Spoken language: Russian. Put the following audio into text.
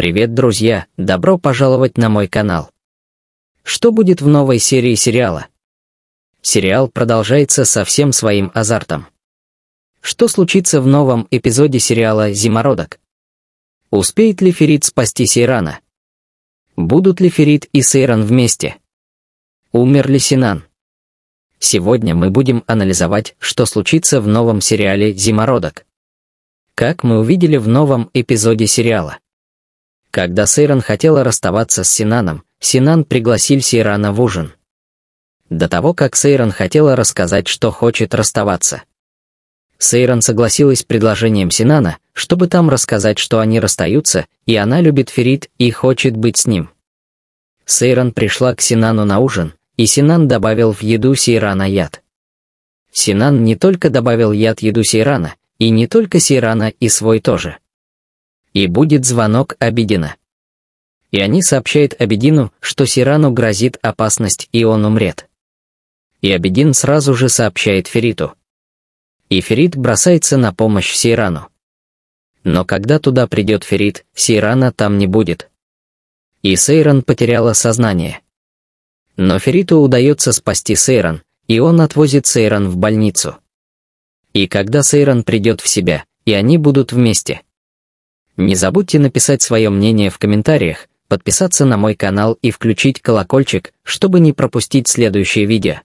Привет, друзья! Добро пожаловать на мой канал. Что будет в новой серии сериала? Сериал продолжается со всем своим азартом. Что случится в новом эпизоде сериала «Зимородок»? Успеет ли Ферит спасти Сейрана? Будут ли Ферит и Сейран вместе? Умер ли Синан? Сегодня мы будем анализовать, что случится в новом сериале «Зимородок». Как мы увидели в новом эпизоде сериала. Когда Сейрон хотела расставаться с Синаном, Синан пригласил Сейрана в ужин. До того, как Сейрон хотела рассказать, что хочет расставаться. Сейрон согласилась с предложением Синана, чтобы там рассказать, что они расстаются, и она любит Ферит и хочет быть с ним. Сейрон пришла к Синану на ужин, и Синан добавил в еду Сейрана яд. Синан не только добавил яд еду Сейрана, и не только Сейрана и свой тоже и будет звонок Абедина. они сообщают Абедину, что Сирану грозит опасность и он умрет. И Абедин сразу же сообщает Фериту. И Ферит бросается на помощь Сирану. Но когда туда придет Ферит, Сирана там не будет. И Сейран потеряла сознание. Но Фериту удается спасти Сейран, и он отвозит Сейран в больницу. И когда Сейран придет в себя, и они будут вместе – не забудьте написать свое мнение в комментариях, подписаться на мой канал и включить колокольчик, чтобы не пропустить следующее видео.